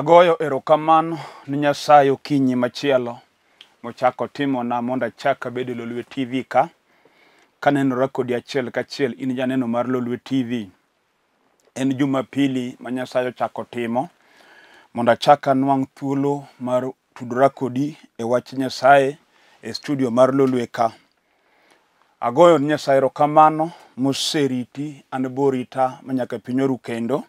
Agoyo erokamano ni Nyasaye okinyi machielo mochako timona mondo achak abed e Lolwe TV ka. Kanenora kodi achiel kachiel in janeno mar Lolwe TV. En jumapili ma Nyasaye ochako timo mondo achak anwang' thuolo mar tudora kodi e wach Nyasaye e studio mar Lolwe ka. Agoyo ni Nyasaye erokamano moseriti an borita manyaka piny oru kendo.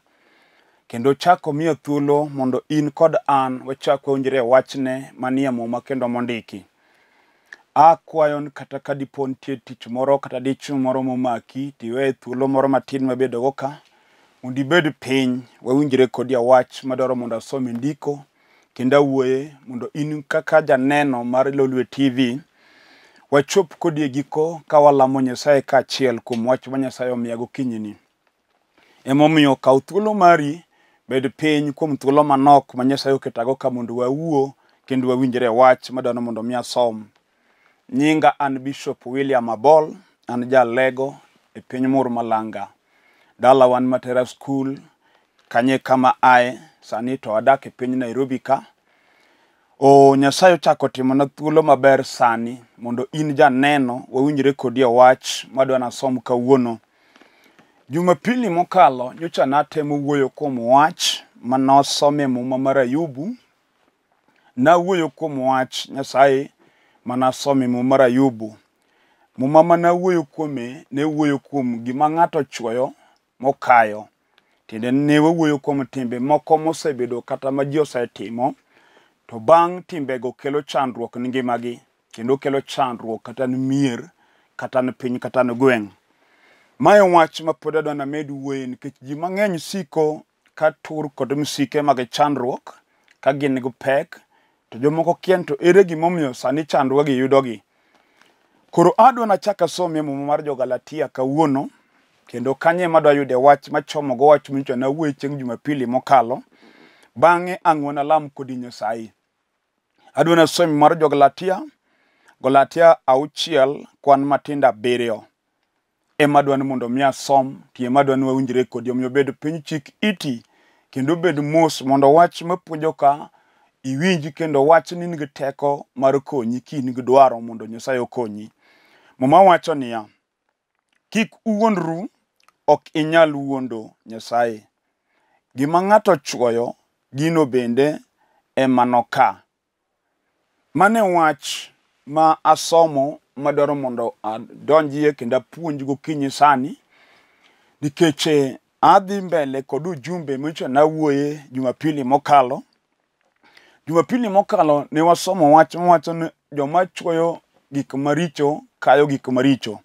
kendo chako miyo thuolo mondo in kod an wachak wawinjre e wachne manie muma kendo mondiki. Akwayo ni kata ka dipo nitie tich moro kata dichuo moro momaki tiwe thuolo moro matin mabedogo ka mondo ibed piny wawinjre kodi awach madwaro mondo asome ndiko kendo awuoye mondo in kaka janeno mar Lolwe TV wachop kodi e giko ka walamo Nyasaye kaachiel kuom wach ma Nyasaye omiyago kinyni. Emomiyo kaw thuolo mari bed piny kuom thuolo manok ma Nyasaye oketago ka mondo wawuo kendo wawinjre wach madwano mondo mi asom. Nyinga an Bishop William Abol, an jalego Lego e piny malanga Dala wan Matera School, kanye kama ae sani to adak e piny Nairobi ka. O Nyasaye ochako timona thuolo maber sani mondo in janeno wawinjre kodi e wach madwana som kawuono. Jumapili mokalo nyocha natemo wuoyo kuom wach manosome e muma mar Ayubu. Nawuoyo kuom wach Nyasaye manasome e muma mar Ayubu. Muma manawuoyo kuome ne wuoyo kuom gima ng'ato chwoyo mokayo. Tiende ne wawuoyo kuom timbe moko mosebedo kata ma ji osetimo. To bang' timbego kelo chandruok ni ngimagi kendo kelo chandruok kata ni mier kata ni piny kata ni gweng'. Mae wach ma pod adwa na med wuoye nikech ji mang'eny siko ka tur kod msike mag chandruok ka gin gi pek to jomoko kien to ere gimomiyo sani chandwa gi yudo gi. Koro adwa na chaka som e muma mar jo Galatia kawuono kendo kanye ma dwa yude wach ma chomo go wach mincho na wuoye chieng Jumapili mokalo bang'e ang'wen alam kod nyasaye. Adwa na som mar jo Galatia Galatia auchiel kwan matindo abiriyo. ema dwani mondo mi asom ti ema dwani wawinjre kodi omiyo bed piny chik iti kendo bed mos mondo wach mapuonjo ka iwinji kendo wach ni nigi teko mar konyi ki in gi dwaro mondo nyasaye okonyi muma wacho niya kik uwuondru ok inyal wuondo nyasaye gima ng'ato chwoyo gino bende ema noka mane wach ma asomo madwaro mondo adonjie kendo apuonj gokinyi sani nikech eh, adhi mbele kod ujumbe mwicho nawuoye jumapili mokalo jumapili mokalo ne wasomo wach mawacho ni joma chwoyo gik maricho kayo gik maricho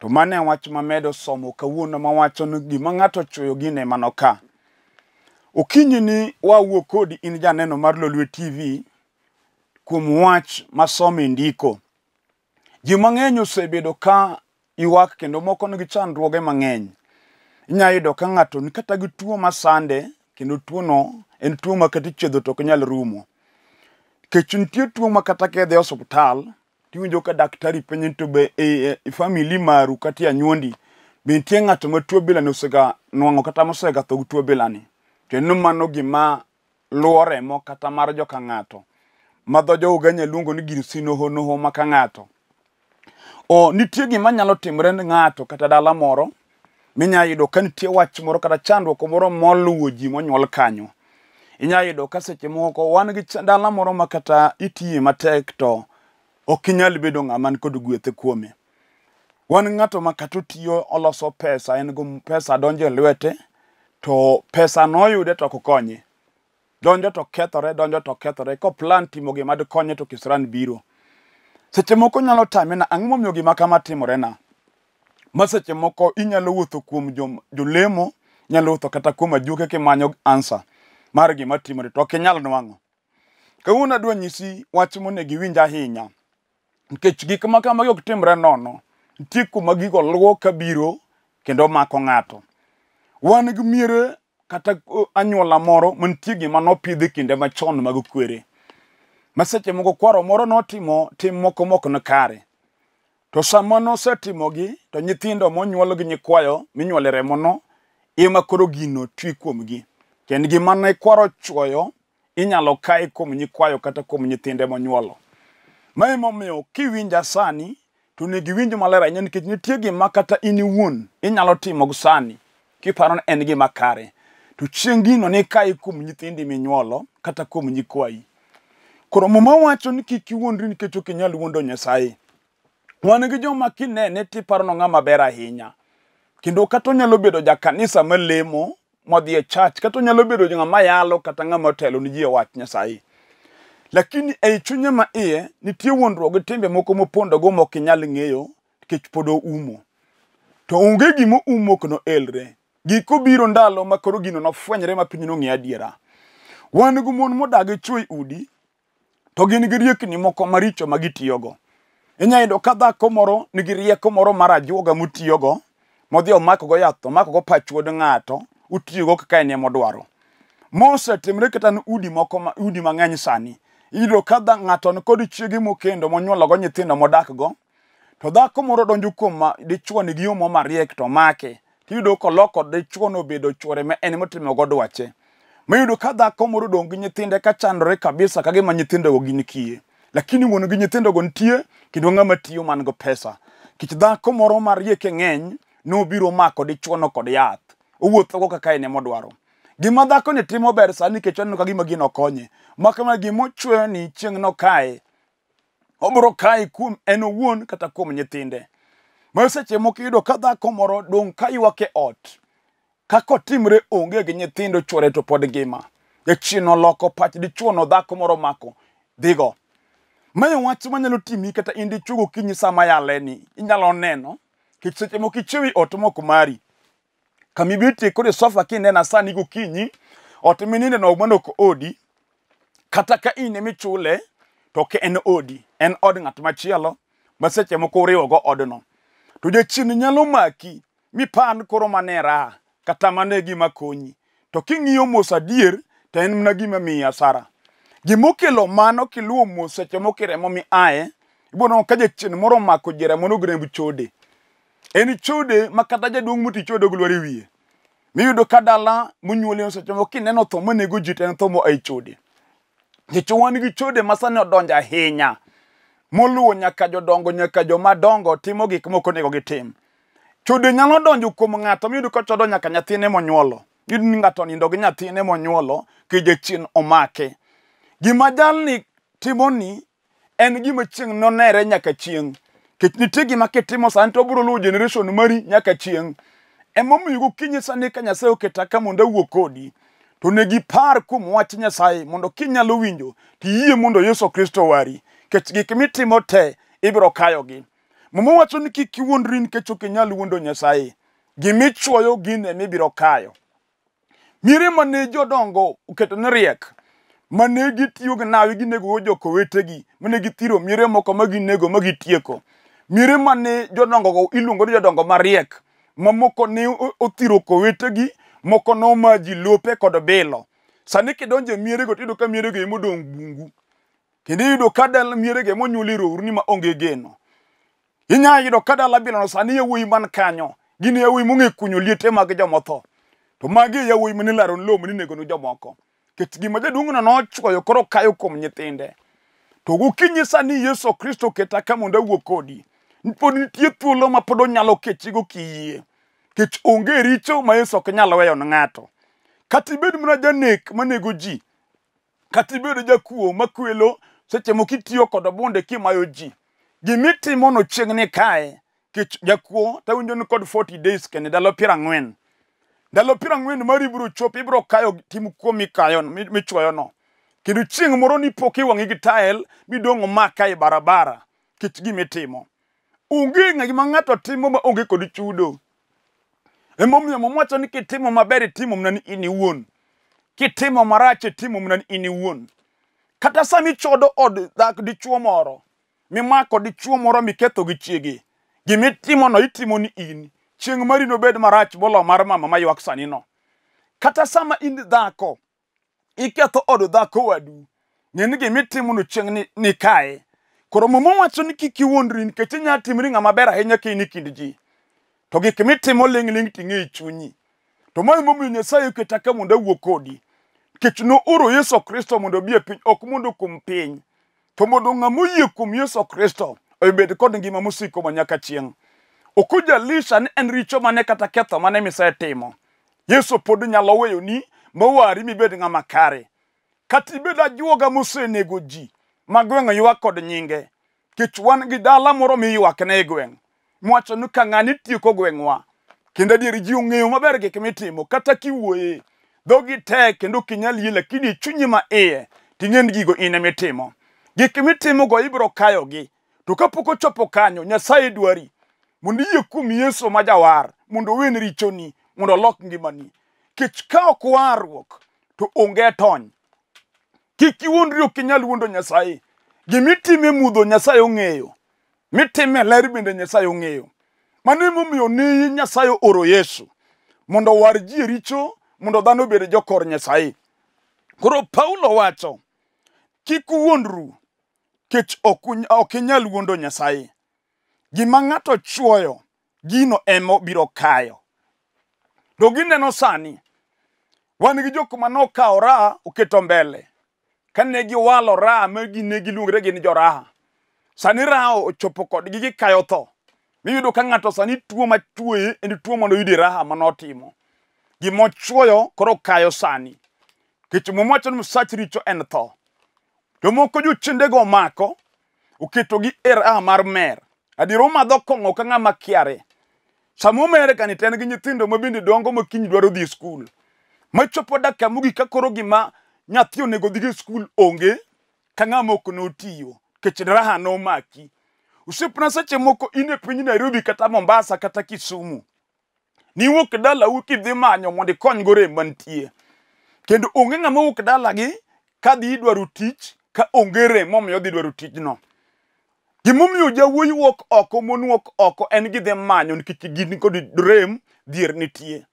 to mane wach mamedo somo kawuono mawacho ni gima ng'ato chwoyo gine mano ka okinyi ni wawuo kodi in janeno mar lolwe tv kuom wach masome ndiko Ji mang'eny osebedo ka ywak kendo moko nigi chandruoge mang'eny. Inyalo yudo ka ng'ato nikata gi tuo masande kendo tuono en tuo makata ichiedho to ok nyal rumo. Kech nitie tuo makata kidhi e osuptal tiwinjo ka daktari penji ni to be e, e famili maru kata e anyuondi be nitie ng'ato ma tuo bilani osega nuang'o kata mosegatho gi tuo bilani. To en mano gima luwo remo kata mar joka ng'ato ma dho jo uganda luongo ni gir sinohonoho ma ka ng'ato. o nitie gima nyalo timre ne ng'ato kata dala moro minya yudo ka nitie wach moro kata chandruok moro moluwo ji monyuol kanyo inya yudo ka seche moko wan gi dala moro ma kata itiye matek to ok inyal bedo ng'ama ni kod gwethe kuome wan ng'ato ma kata otiyo oloso pesa en go pesa donjo e lwete to pesa noyude to okokonye donjo to kethore donjo to kethore koplan timo gima dikonye to kisran biro Seche moko nyalo tame na ang'o momiyo gima kama timore na. Ma seche moko inyalo wuotho kuom jom, jolemo, nyalo wuotho kata kuom ajuoke kimanyo ansa mar gima timore. To okinyal nwang'o. Kawuono adwa nyisi wach mone giwinj ahinya. Nikech gik ma kamagi ok timre nono. Nitie kuma gigo luwo kabiro kendo mako ng'ato. Wan gi miere kata uh, anyuola moro mantie gima nopidh e kinde machon mag kwere. ma seche moko kwaro moro notimo tim moko mok nikare to sama nosetimogi to nyithindo monyuol gi nyikwayo minyuole remono ema koro gino twi kuomgi kendo gima ne kwaro chwoyo inyalo kae kuom nyikwayo kata kuom nyithinde monyuolo ma emomiyo kiwinja sani to onego iwinj maler ahinya nikech nitie gima kata in iwuon inyalo timo sani kiparo ni en gima kare to chieng' gino nikae kuom nyithindi minyuolo kata kuom nyikwayi Koro muma wacho ni kik iwuondri nikech ok inyal wuondo Nyasaye. Wan gi joma kinene tiparo no ng'ama ber ahinya. Kendo kata onyalo bedo ja kanisa malemo modhi e church, kata onyalo bedo ng'ama yalo kata ng'ama otelo ni ji e wach Nyasaye. Lakini ei chunye ma iye, nitie wuondruok gi timbe moko mopondo go mok inyal ng'eyo nikech pod oumo. To onge gimo umo kno elre. Giko biro ndalo ma koro gino nofwenyre ma piny no ng'e adiera. Wan gi mon modak gi e chwo e udi, to gin gi riekni moko maricho ma gitiyogo. Inyayudo ka dhako moro nigi rieko moro mar ajuoga motiyogo, modhi omakgo yath, omakgo pach wuod ng'ato, otiyogo kaka en ema odwaro. Ma osetimre kata ne udi moko ma, udi mang'eny sani. Iyudo ka dha ng'ato ni kod chiege mokendo monyuologo nyithindo modakgo, to dhako moro donjo kuom ma, dichuo ni gi omo mariek to make. Tiyudo koloko dichuo no obedo chuore ma en motimo go dwache. Mayudo ka dhako moro dong gi nyithinde ka chandore kabisa ka gima nyithindo go gin kiye. Lakini wuon gi nyithindo go nitie kendo ng'ama tiyo man go pesa. Kich dhako moro ma rieke ng'eny nobiro mako dichuono kod yath. Owuotho go kaka en emodwaro. Gima dhako ni timo ber sani nikech aneno ka gima gino konye. Maka mana gimochweyo ni chieng' no kae. Obro kae kuom en owuon kata kuom nyithinde. Ma e seche moko iyudo ka dhako moro dong' ka ywak e ot. kaka otimre onge gi nyithindo chwore to pod ngima jachien oloko pach dichwo no dhako moro mako dhigo mae wach manyalo timi kata in dichwo gokinyi sama yale ni inyalo neno kik seche moko ichiew i ot mok mari kamibetie kore sofa kinena sani gokinyi ot minindeno mano ok odi kata ka in emichule to ok en odi en od ng'at machielo ma seche moko uriwogo odno to jachien nyalo maki mipan koro mane raha kata mane gima konyi. To king'iyo mos adier, to en mana gima miyi asara. Gimokelo mano kiluwo mos seche moko remo mi ae, ibono ka jachien moro omako ji remo nogrembu chode. En chode ma kata jaduong' moti chode gulwari e wiye. Miyudo ka dala munyuole seche moko kineno tho manego ji to en tho mo ai e chode. Nikech wan gi chode ma sani odonjo ahinya. Moluwo nyaka jodongo nyaka jomadongo timo gik moko onego gitim. Chode nyalo donjo kuom ng'ato miyudo ka chodo nyaka nyathine monyuolo. Iyudo ni ng'ato onindo gi nyathine monyuolo kije chien omake. Gima jalni timoni en gima chieng' nonere nyaka chieng'. Kech nitie gima kitimo sani to obiro luwo generation mari nyaka chieng'. Emomiyo gokinyi sani ka Nyasaye oketa ka mondo awuo kodi, to negi par kuom wach Nyasaye mondo kinyalo winjo tiyie mondo Yesu Kristo wari. Kech gik mitimo te ibiro kayogi. gi. Muma wacho ni kik iwuondri nikech ok inyal wuondo Nyasaye. Gimichuoyo gin ema ibiro kayo. Mire mane jodongo oketo ne riek, mane gitiyo gi nawe ginego go joko wetegi, mane githiro mire moko ma ginego ma gitieko. Mire mane jodongo go iluongo ni jodongo mariek, mamoko ne othiro kowetegi, moko noma ji lope kod bilo. Sani kidonje miere go tiyudo ka miere go emodong bungu. Kendo iyudo ka dala miere go emonyuole rowruni ma onge geno. inya yudo ka dala bilano sani yawuoyi man kanyo gin yawuoyi mong'e kunyo liete mag jomotho to magi e yawuoyi manilaron lo maninegono jomoko kech gima jaduong'no nochwoyo koro kayo kuom nyithinde to gokinyi sani yesu kristo keta ka mondo awuo kodi pod nitie thuolo ma pod onyalo kechigo kiyie kech onge richo ma yesu ok nyal weyo n ng'ato kata ibed mana janek manego ji kata ibedo jakuo makwelo seche moko itiyo kod bunde kimayo ji gimitimo no chieng' ni kae kich jakuo tawinjo ni kod 40 days kene ndalo piero ang'wen ndalo piero ang'wen mari ibiro chopi ibiro kayo tim kuo michwoyono kendo chieng' moro nipok iwang'i gi tael midong' maka e barabara kich gimitimo onge ng'ama ng'ato timo ma onge kod chudo emomiyo momwacho ni kitimo maber itimo mna ni in iwuon kitimo marach itimo mna ni in iwuon kata sami chodo od dhak dichuo moro mimako dichuo moro miketho gi chiege. Gimitimo no itimo ni in. Chieng' mari nobed marach bolo mar mama maywak sani no. Kata sama in dhako, iketho od dhako wadu. Ng'e ni gimitimo no chieng' ni, ni kae. Koro mumo wacho ni kik iwuondri nikech inya timri ng'ama ber ahinya ka in e kind ji. To gik mitimo ling' ling' ting'e i e chunyi. To mae momiyo Nyasaye oketa ka mondo awuo kodi. Kech no uro Yesu Kristo mondo obi e piny ok mondo kum piny. to mondo ng'ama oyie kuom yesu kristo obed kod ngima mosiko manyaka chieng' ok ojalisha ni en richo mane kata ketho mane misetimo yesu pod nyalo weyoni mawari mibed ng'ama kare kata ibed ajuoga mosenego ji magweng' ywak kod nyinge kech wan gi dala moro miywakne e gweng' mwacho ni ka ng'ani tieko gweng'wa kendo adier ji ong'eyo maber gik mitimo kata kiwuoye dhogi tek kendo kinyal yie lakini chunyi ma iye ting'end gigo in emitimo gik mitimogo ibiro kayogi to kapok ochopo kanyo nyasaye dwari mondo iyie kuom yesu ma jawar mondo owen richoni mondo olok ngimani kech ka ok warruok to onge tony kik iwuondri ok inyal wuondo nyasaye gimitimo e mudho nyasaye ong'eyo mitimo e ler bende nyasaye ong'eyo mano emomiyo ni nyasaye oro yesu mondo owar ji e richo mondo dhano obed jokor nyasaye koro paulo wacho kik uwuondru kech ok ok inyal wuondo Nyasaye. Gima ng'ato chuoyo, gino emo biro kayo. To gineno sani, wan gi jok ma nokawo raha oketo mbele. Kane giwalo raha ma gine giluongre gin jo raha. Sani raha ochopo kodgi gikayo tho. Miyudo ka ng'ato sani tuo ma chuoye en tuo mondo yudi raha manotimo. Gimochuoyo koro kayo sani. Kech mumwacho ni msach richo en tho. To moko jochendego omako, oketogi e raha mar mer. Adiro madho kong'o ka ng'ama kiare. Sama omere kani to en gi nyithindo ma bende dongo ma kiny dwaro dhi e skul. Machopo dakika mogik ka koro gima nyathi onego dhi gi e skul onge ka ng'ama ok notiyo. Kech raha nomaki. Osiepna seche moko in e piny Nairobi kata Mombasa kata Kisumu. Niwuok dalau kidhi manyo mondo ikonygo rem mantie. Kendo onge ng'ama wuok dalagi kadhi idwaro tich ka onge rem momiyo odhi dwaro tijno. Gimomiyo jawuoyi wuok oko, mon wuok oko, en gidhi manyo nikech gin kod rem, dhier nitie.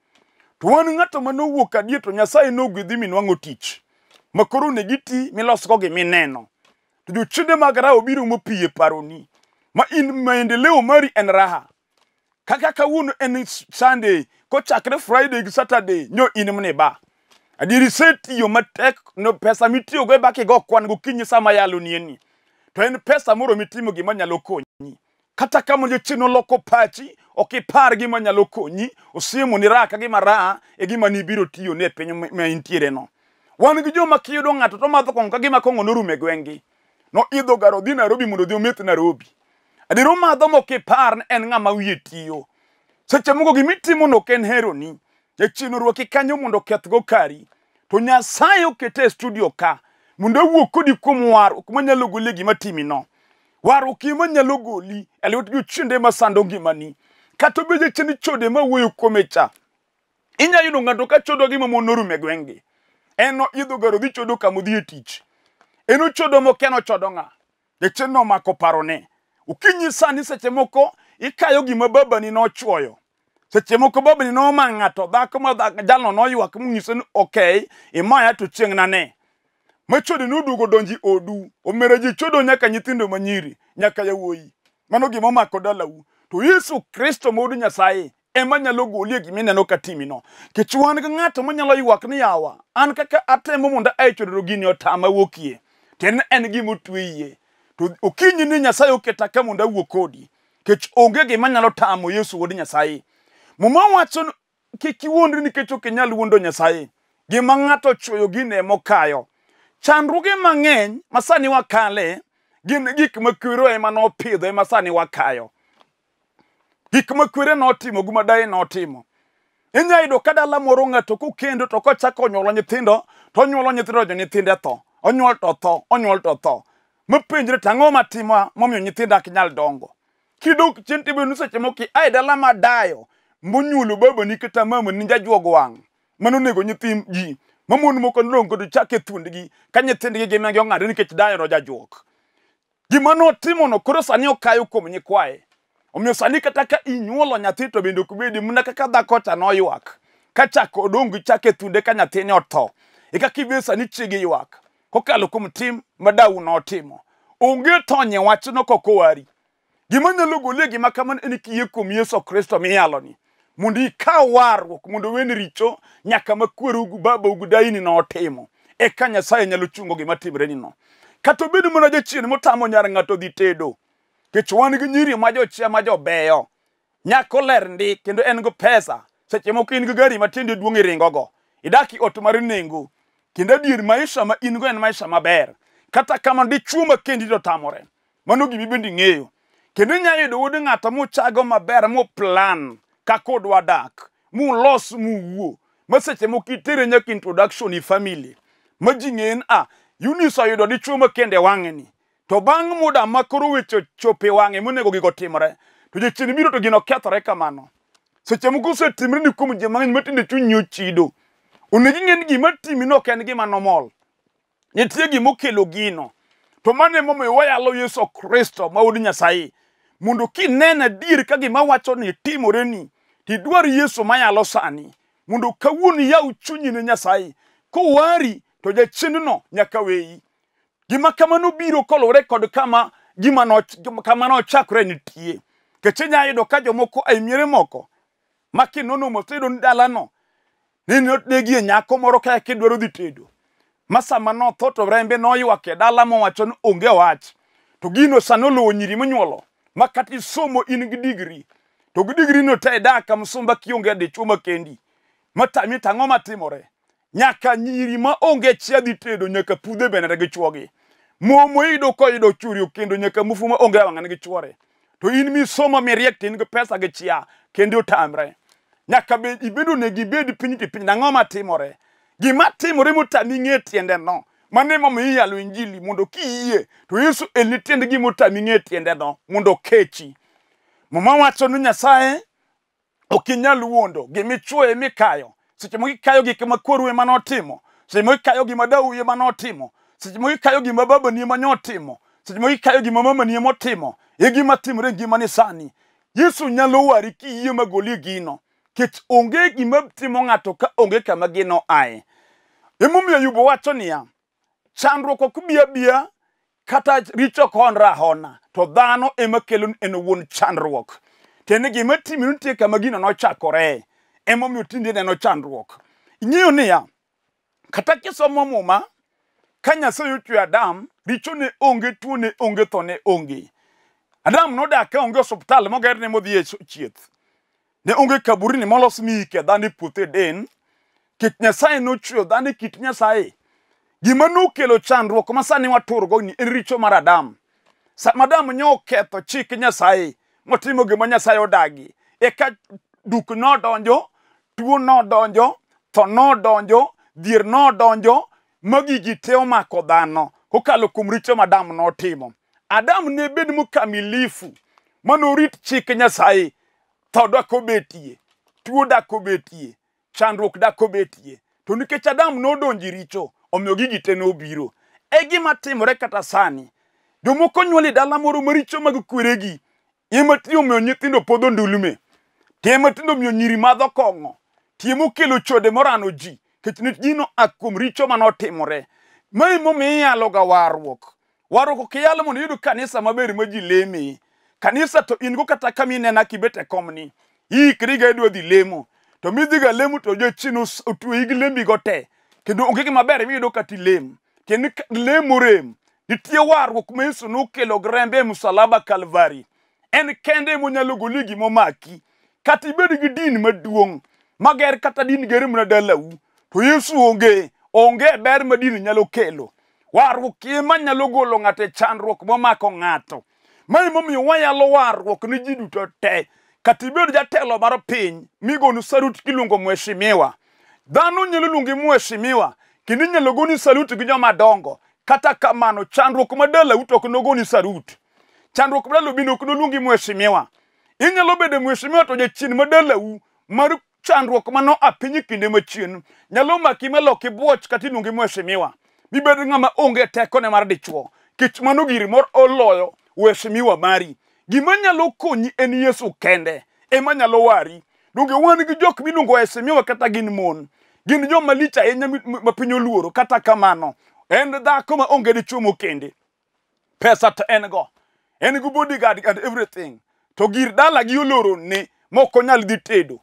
To wan ng'ato mane owuok adier to Nyasaye nogwedhi minwang'o tich. Makoro ne giti milosgo gimineno. To jochede mag raha obiro mopi e paroni. Ma in maendeleo mari en raha. Kaka kawuono en Sunday, kochakre Friday gi Saturday, nyo in mniba. ba. Adiri setiyo matek no pesa mitiyogo e bakigo kwan gokinyi sama yalo nieni. To en pesa moro mitimo gima nyalo konyi. Kata kama jochino loko pachi, okipar gima nyalo konyi, osiemo ni raka gima raa e gima nibiro tiyo ne piny ma intiere no. Wan gi joma kiyudo ng'ato to madho kong ka gima kong'o norume gwengi. No idho garo dhi Nairobi mondo dhi ometh Nairobi. Adiro madho mokipar en ng'ama wiye tiyo. Seche moko gimitimo no ken hero ni. jachienorwaki kanyo mondo kethgo kari to nyasaye okete e studio ka mondo awuo kodi kuom warruok manyalo goli e gima timino warruok i manyalo goli e lwet jochiende masando ngimani kata obe jachieni chode mawuoyo kuome cha inya yudo ng'ato ka chodo gima monorume gweng'gi en idho garo dhi chodo kamodhie tich en ochodo mokeno chodo ng'a jachieno omako parone okinyi sani seche moko ikayo gima babani nochwoyo Seche moko Bob ni noma ng'ato dhako ma jalno noywak mong'ise ni ok imaya to chieng' na ne. Machodi nudugo donji odu. Omere ji chodo nyaka nyithindo manyiri. Nyaka yawoyi. Mano gima omako dalau. To Yesu Kristo modu Nyasaye ema nyalo golie gimineno katimi no. Kech wan gi ng'ato manyalo ywak ni yawa. An kaka atemo mondo ae chodo gini otama wuokie. Ten en gimotweye. To okinyi ni Nyasaye oketa ka mondo awuok kodi. Kech onge gima nyalo tamo Yesu wod Nyasaye. Muma wacho kik iwuondri nikech ok inyal wuondo Nyasaye. Gima ng'ato ochuoyo gine mokayo. Chandruoge mang'eny ma sani wakale gin gik ma kwero ema nopidho ema sani wakayo. Gik ma kwere notimo guma dai notimo. Inyalo yudo ka dala moro ng'ato kokendo to kochako onyuolo nyithindo to onyuolo nyithindo jo nyithinde tho. Onyuol to tho, onyuol to tho. Mapenjre tang'o matimo momiyo nyithinda ak nyal dongo. Kidok chien tibo seche moko ai dala madayo monyulo babani kata mamani jajuogo wang' manonego nyithi ji mamon moko nolong kod chak e thundgi ka nyithindgi gimagi e ong'ado nikech dayono jajuok gima notimono koro sani okayo kuom nyikwaye omiyo sani kata ka inyuolo nyathi to bende okubedi mana kaka dhakocha noywak ka chak odong gi chak e thunde ka nyathini otho e kaka ibedo sani chiege ywak kokalo kuom tim madau notimo onge tony e wachno kokowari gima nyalo gole e gima kamano en kiyie kuom yesu kristo miyaloni mondo ikaw warruok mondo wen richo nyaka makwero ugu baba ugu daini no otimo eka nyasaye nyalo chungo gima timre ni no kata obed mana jachien motamo nyar ng'ato dhi tedo kech wan gi nyiri ma jochia ma jobeyo nyako ler ndi kendo en go pesa seche moko in gi gari matiende duong iringo e go idaki e ot mar nengo kendo adier maisha ma in go en maisha maber kata kama dichuo makendi to tamore mano gibi bende ng'eyo kendo inya yudo wuod ng'ato muchago maber muplan kaka odwa dak mulos muwuo ma seche moko itere nyaka introduction i e family ma ji ng'en a ah, yunis oyudo dichuo makende wang'ni to bang' muda ma koro weche ochope wang'e monego gigo timre to jachien biro to gino kethore kamano seche moko osetimre ni kuom ji mang'eny matinde chunyi ochido onegi ng'en gima timino ok en gima nomol nitie gimokelo gino to mano emomiyo wayalo yesu kristo ma wod nyasaye mondo kinene adier ka gima wacho ni timoreni idwar Yesu manyalo sani mondo kawuono yaw chunyi ne Nyasaye. Kowari to jachiendno nyaka weyi. Gima kamano biro koluwore kod kama gima no kama no chakre nitie. Kete nya yudo ka jomoko ay miere moko maki nono mo tedo ni dala no. Ni negi nyako moro ka kidwaro dhi tedo. Masa mano tho to rembe no ywake dala mo wacho onge wach. To gino sano lo nyiri munyuolo makati somo in gi degree togudigri no te da ka msumba kionge de chuma kendi mata mi tango matimore nyaka nyiri ma onge chia di tedo nyaka pude bene rege chuogi momo ido ko ido churio kendo nyaka mufu ma onge wanga ne chuore to in mi soma mi react in pesa ge chia kendi utamre nyaka be ibedo ne gi bed piny ti piny nango matimore gima timore muta ni ngi e tiende no mane mo mi yalo injili mondo kiye to yesu elitend gi muta ni ngi e tiende no mondo kechi Muma wacho ni nyasaye okinyal wuondo gimichuoye mikayo. Seche mokikayo gik makoru ema notimo. Seche mokikayo gima dau ema notimo. Seche mokikayo gima baba ni ema notimo. Seche mokikayo gima mama ni ema otimo. E gima timore ngima ni sani. Yesu nyalo wari kiyie magoli gino. Kit onge gima timo ng'ato ka onge kama gino ae. Emomiyo yubo wacho niya, chandruok ok bia bia kata richo konra hona to dhano ema kelo en owuon chandruok tiende gima timi nitie kama gino nochakore emomiyo tinde neno chandruok ing'eyo niya kata kisomo muma ka nyasaye ochweyo adam richo ne onge tuo ne onge tho ne onge adam nodak ka e onge osuptal mogerne modhie chieth ne onge kaburini molos miike dhano e puothe e den kit nyasaye nochweyo dhano e kit nyasaye Gima nokelo chandruok ma sani waturgo ni en richo mar Adam. Sa Adam nyo ketho chik Nyasaye, motimo gima Nyasaye odagi. Eka duk nodonjo, tuo nodonjo, tho nodonjo, dhier nodonjo, magi gite omako dhano kokalo kuom richo ma Adam notimo. Adam ne bed mukamilifu manorit chik Nyasaye. Tho dak obetie, tuo dak obetie, chandruok dak obetie. To nikech Adam nodonjo richo, omiyo gigi te ne obiro e gima timore kata sani jomoko nyuol e dala moro maricho mag kweregi tie matindo omiyo nyithindo podho ndulme tie matindo omiyo nyiri madho kong'o tie mokelo chode morano ji kech ne gino a kuom richo manotimore mae momiyo iyaloga warruok warruok ok iyalo mondo iyud kanisa maber ma ji leme kanisa to in go kata kama inena kibet e komni iikriga idwa dhi lemo to midhiga lemo to jochin otweyi gi lembigo te kendo onge gima ber miyudo kata ilem. Kendo lemo rem. Nitie warruok ma Yesu nokelo gi rembe e msalaba Calvary. En kende monyalo goli gima omaki. Kata ibed gi din maduong', mager kata din gere mana dalau, to Yesu onge. Onge ber ma din nyalo kelo. Warruok ema nyalo golo ng'ato e chandruok momako ng'ato. Ma emomiyo wanyalo warruok ni ji duto te. Kata ibed jatelo mar piny, migonu sarut kiluongo mheshimiwa. Dhano nyalo luongi mheshimiwa, kendo inyalo goni salut gi joma dongo. Kata kamano, chandruok ma dalau to ok nogoni salut. Chandruok ma dalau bende ok noluongi mheshimiwa. Inyalo bedo e mheshimiwa to jachien ma dalau mar chandruok mano apiny kinde machien nyalo maki maloki buoch kata iluongi mheshimiwa. Mibed ng'ama onge teko ne mar dichuo. Kech mano giri mor oloyo mheshimiwa mari. Gima nyalo konyi en Yesu kende. Ema nyalo wari. Donge wan gi jok miluongo mheshimiwa kata gin mon. gin joma lich ahinya ma piny oluoro kata kamano en dhako ma onge di chuo mokende pesa to en go en gi bodyguard and everything to gir dala gi oloro ni mok onyal dhi tedo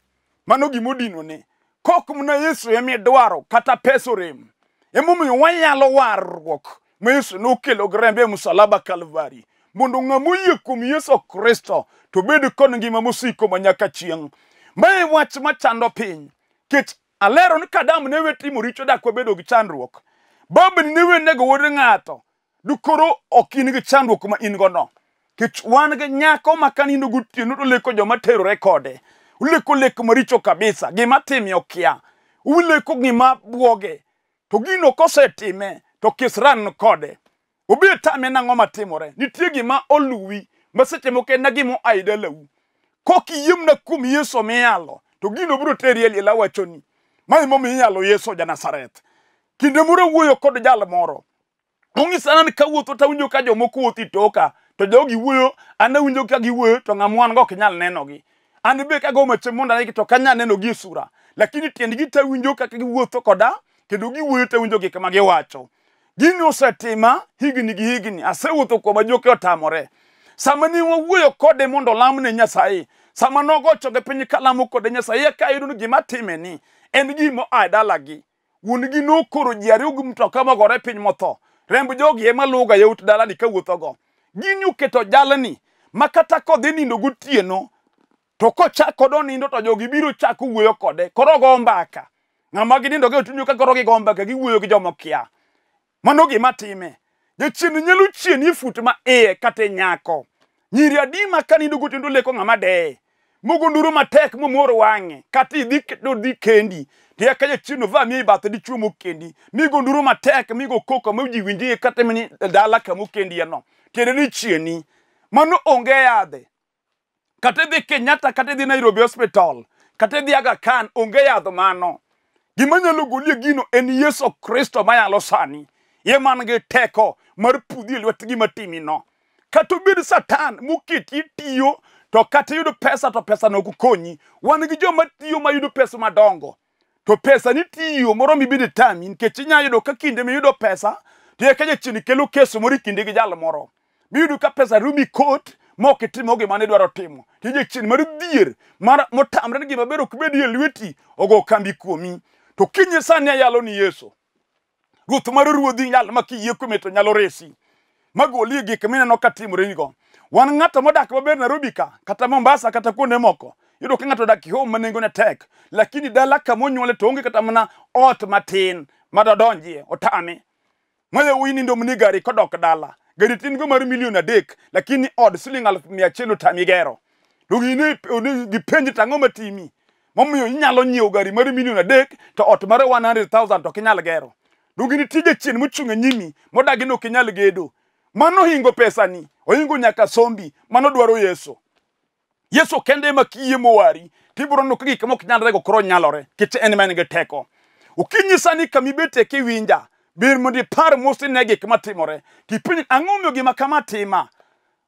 mano gima odino ni kok mna yesu emi dwaro kata pesa rem emomiyo wanyalo warruok ma yesu nokelo gi rembe e musalaba calvary mondo ng'ama oyie kuom yesu kristo to bed kod ngima mosiko ma nyaka chieng' mae wach machando piny kech Alero ni kadamu newe timu richo da kwebedo gi chandruok. Babi ni newe nego wode ngato. Dukoro okini gi chandruok ma ingo no. Kich wan gi nyako makani hindu guti uleko joma teru rekode. Uleko leko maricho kabisa. Gima timi okia. Uleko gima buoge. Togino kose time. Tokisran nukode. Ube tame na ngoma timore. Nitie gima oluwi. Maseche moke na gimo aidele u. Koki yimna kumi yeso mealo. Togino buru teri e elila wachoni. ma emomi inyalo yeso ja Nazareth. Kinde moro wuoyo kod jal moro. Ong'isa na ni kawuotho to awinjo ka jomoko wuotho itoka. To jogi wuoyo, an awinjo ka giwuoyo to ng'ama wan go ok nyal nenogi. An be kago mache mondo anegi to kanya neno gi e sura. Lakini tiendgi to awinjo kaka giwuotho koda, kendo giwuoyo to awinjo kama giwacho. Gini osetima higni gi higni, asewuotho kuoma joke otamore. Sama ni wawuoyo kode mondo olamne Nyasaye, sama nogocho gi piny kalamo kode Nyasaye, eka yudo ni gima timeni. en ji mo a dalagi wuon gi nokoro ji ariyo gi mtoka mogore e piny motho remb jogi ema luga yaut dalani kawuothogo gini uketo jalni ma kata kodhi nindo gotieno to kochako do nindo to jogi biro chako wuoyo kode koro go mbaka ng'ama ginindo ga otunyo ka koro gigo mbaka giwuoyo gi jomokia mano gima time jachien nyalo chieni e fut ma iye kata e nyako nyiri adi ma kanindo gotieno leko ng'ama deye mugunduru matek mumor wange kati idhi dodhi kendi tia ka jachino va mi bathe dichuo mokendi migunduru matek migo koko ma ji winjie kata mini dala ka mokendi yano tiende ni chieni mano onge yadhe kata idhi kenyatta kata idhi nairobi hospital kata idhi aga kan onge yadho mano gima nyalo golie gino en yesu kristo mayalo sani ye man gi teko mar pudhi e lwetgi matimino kata obed satan mokiti tiyo to kata yudo pesa to pesa no kukonyi. Wan gi joma tiyo ma yudo pesa madongo. To pesa ni tiyo moro mi bidi tamin kech nya yudo ka kinde mi yudo pesa to yake chini kelo keso mori kinde gi jal moro. Mi yudo ka pesa rumi kot mo kitimo gi mane dwaro timo. Tije chini mar dhier mar motamre ni gima bero kubedi e lweti ogo kambi kuomi. To kinyi sani ayalo ni Yesu. Ruoth mar ruodhi nyal makiyie kumeto nyalo resi. magoli gik mineno ka timorenigo wan ng'ato modak maber narobi ka kata mombasa kata kuonde moko yudo ka ng'ato odak home ma nengone tek lakini dala kamonyuole to onge kata mana ot matin madodonjie otame mayawuyi nindo mni gari kodok dala gari tin go mar milion adek lakini od siling alf mia achiel otami gero to gipenji tang'o matimi momiyo inyalo nyiewo gari mar milion adek to ot mar 100,000 to kinyal gero to gini tije chien mochung' e nyimi modagino kinyal gedo Mano hingo pesani. Ohingo nyaka sombi. Mano dwaro Yesu. Yesu kende ema kiye mowari. Tibro no kiki kamo kinyalore go koro nyalore. Kiche ene mani geteko. Ukinyi sani kamibete e kiwinja. Bir mundi par musi negi kama timore. Kipinyi angumyo gima kama tima.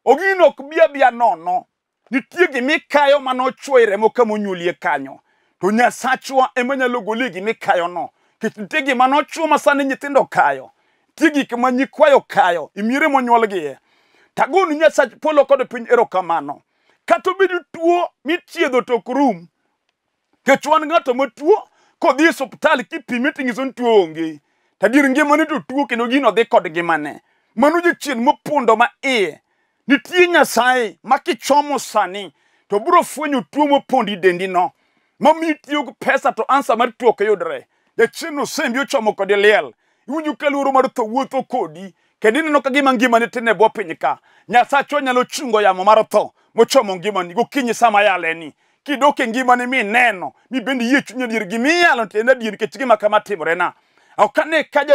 Ogino kubia bia nono. Nitie gimi kayo mano chwe remo kamo nyulie kanyo. To nyasachwa ema nyalo goli gimi kayo no. Kitinti gima no chwe masani nyitindo kayo. nitie gik ma nyikwayo kayo imiere monyuol giye tagonu nyasach polo kod piny erokamano kata obedo tuo michiedho to ok rum kech wan ng'ato matuo kodhi e suptal kipime ting'iso ni tuo onge tadir ngimane to tuo kendo gino dhi kod ngimane mano jachien mopundo ma iye nitie nyasaye ma kichomo sani to bro fwenyo tuo mopondi e dendino mamiyo itiyo pesa to ansa mar tuo ok yudre jachien osembi ochomo kod liel iwinjo ka luoro mar tho wuotho kodi kendo ineno ka gima ngimani tin e bwo piny ka nyasachwa nyalo chungo yamo mar tho mochomo ngimani gokinyi sama yaleni kidok e ngimani mineno mibende yie chunyi adier gimiyalo tiend adier nikech gima kama timorena okane ka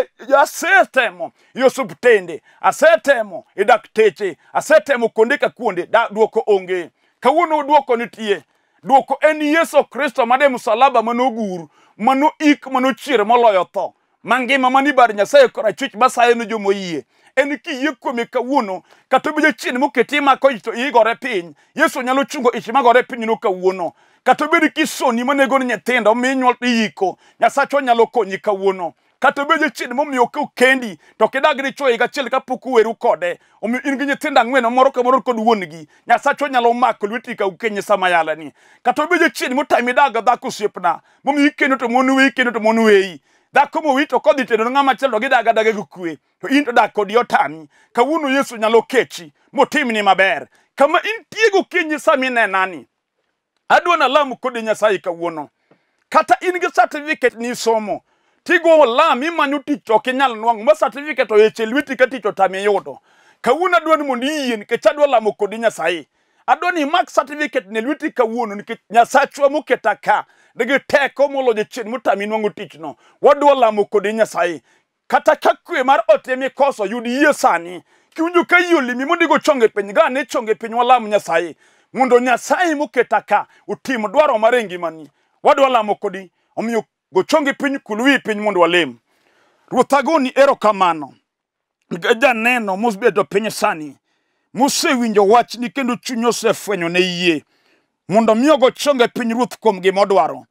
asetemo i osuptende asetemo i e dakteche asetemo kuonde ka kuonde dwoko onge kawuono dwoko nitie dwoko en yeso kristo made msalaba manogur manoik manochier moloyo tho mangima mani bar nyasaye korachwich masaye no jomoyie en kiyie kuome kawuono kata obedo chien moketi mako ich to iigore piny yesu nyalo chungo ich magore piny no kawuono kata obedo kisoni manego ni nyithindo minyuol iiko nyasachwa nyalo konyi kawuono kata obedo chien momiyo ka ukendi to kidag ni chwo higa achiel kapok uweru kode omiyo in gi nyithindo ang'wen moro ka moro kod wuongi nyasacho nyalo mako lweti ka ukenyi sama yalani kata obedo chien motami dag dhako osiepna momiyo ikeno to mon weyi ikeno to mon weyi dhako mowito kodhi tedo ng'ama chielo gidaga daga gi kwe to in to dak kodi otami kawuono yesu nyalo kechi motimni maber kama intie gokinyi sami nenani adwa nalam kode nyasaye kawuono kata in gi certificate ni somo tigo lam imanyo tich ok inyal nwang'o ma certificate oeche lweti ka tich otami yudo kawuono adwa ni mondo iyie nikech adwa lamo kode nyasaye adwa ni imak certificate ne lweti kawuono nikech nyasachwa moketa ka nigi teko mulo jachien motami nwang'o tichno wadwa lamo kode nyasaye kata ka kwe mar ote mikoso yud yie sani kiwinjo ka yie olimi mondigo chonge piny gane chonge piny walam nyasaye mondo nyasaye moketa ka utim dwaro mar engimani wadwa lamo kodi omiyo gochonge piny kulwi piny mondo walem ruoth agoni ero kamano janeno mosbedo piny sani mosewinjo wachni kendo chunyo osefwenyo ne yie mondo mi ogochonge e pinyruoth kuom gimodwaro.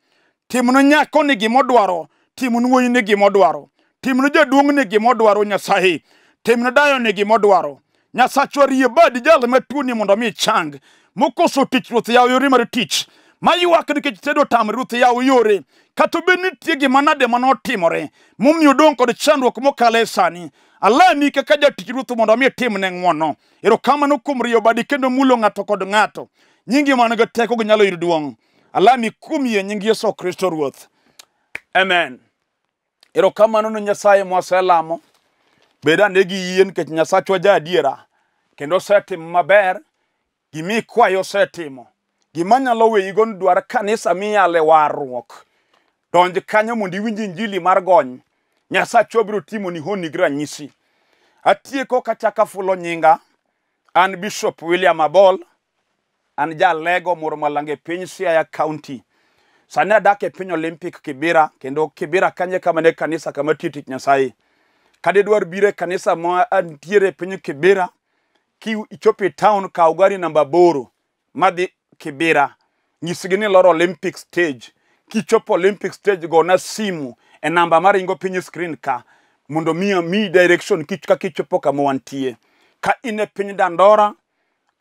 Timno nyako ni gimodwaro, timno wuoyi ni gimodwaro, timno jaduong' ni gimodwaro Nyasaye, timno dayo ni gimodwaro. Nyasachwa rie bad jal ma tuoni mondo mi chang. Mokoso tich ruoth yaw yore mar tich. Mayuak nikech tedo tam ruoth yaw yore. Kata obed nitie gima nade manotimore. Momi odong' kod chandruok mokale e sani. Alami kaka jatich ruoth mondo mi timne ng'uono. Erokamano kuom rie badi kendo mulo ng'ato kod ng'ato. nyingi man gi teko gi nyalo yudo duong' alami kum yie nying Yesu Kristo Ruoth. Amen. Erokamano ne Nyasaye mwaselamo. Bed ane gi yie nikech Nyasachwa ja adiera. Kendo osetimo maber. Gimi kwayo osetimo. Gima nyalo weyigo ni dwar kanisa miyale warruok. Donj kanyo mondo iwinj injili mar gony. Nyasachwa biro timo ni honig ranyisi. Atieko kachaka fulo nyinga. An Bishop William Abol. an jalego moro malange piny Siaya County. Sani adak e piny Olympic Kibira kendo Kibira kanye kama ne kanisa kama tiyo tich Nyasaye. Kadi dwar bire kanisa mo antiere e piny Kibira ki ichope town ka ugari namba boro madhi Kibira. Nyisigi ni loro Olympic stage. Kichopo Olympic stage go na simu e namba mar ingo piny screen ka mondo mi mi direction kichka kichopo kama wantie. Ka ine piny Dandora,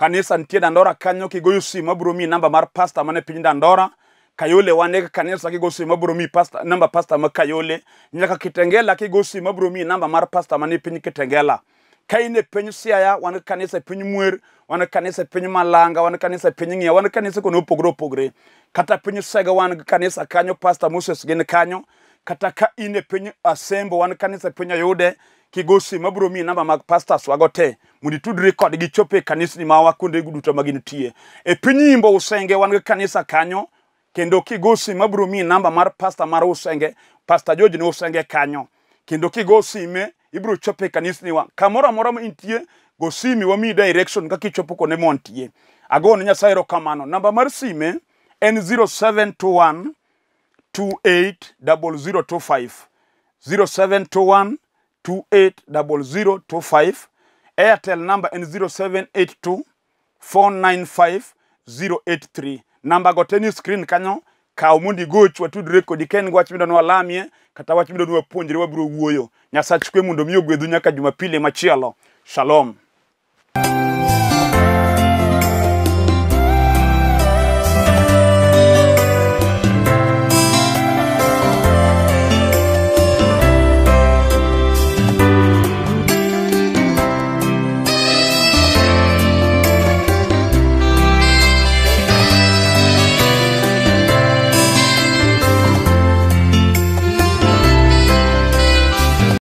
kanisa nitie e dandora kanyo kigoyo simu abro mi namba mar pasta mane piny dandora kayole wane kanisa kigoyo simu abro mi pasta namba pasta ma kayole nyaka kitengela kigoyo simu abro mi namba mar pasta mane piny kitengela ka in e piny siaya wan e kanisa e piny mwer wan e kanisa e piny malanga wan kanisa e piny ngia wan kanisa kono opogore opogore kata piny sega wan kanisa kanyo pasta moses gin kanyo kata ka in e piny asembo wan kanisa e piny ayude Kigosi mabro mi namba mag pastors wago te mondo itudri kodgi chope e kanisni mawa kuonde duto ma gintie. E piny Imbo Usenge wan gi kanisa kanyo kendo Kigosi mabro mi namba mar pastor mar Usenge, Pastor George ni Usenge kanyo. Kendo Kigosi me ibro chope e kanisni wa. Kamoro amora ma intie, gosi mi wa mi direction kaki chopo kone montie. Ago ni Nyasaye kamano. Namba mar sime en 0721 28 0025 0721 0725 airtel number en 0782 495083 namba go screen kanyo kaw mondo igoch watudre kodi ka en gi wach midwani walamie kata wach midwani wapuonjre wabiro wuoyo nyasach kwe mondo mi ogwedhu nyaka jumapili machielo shalom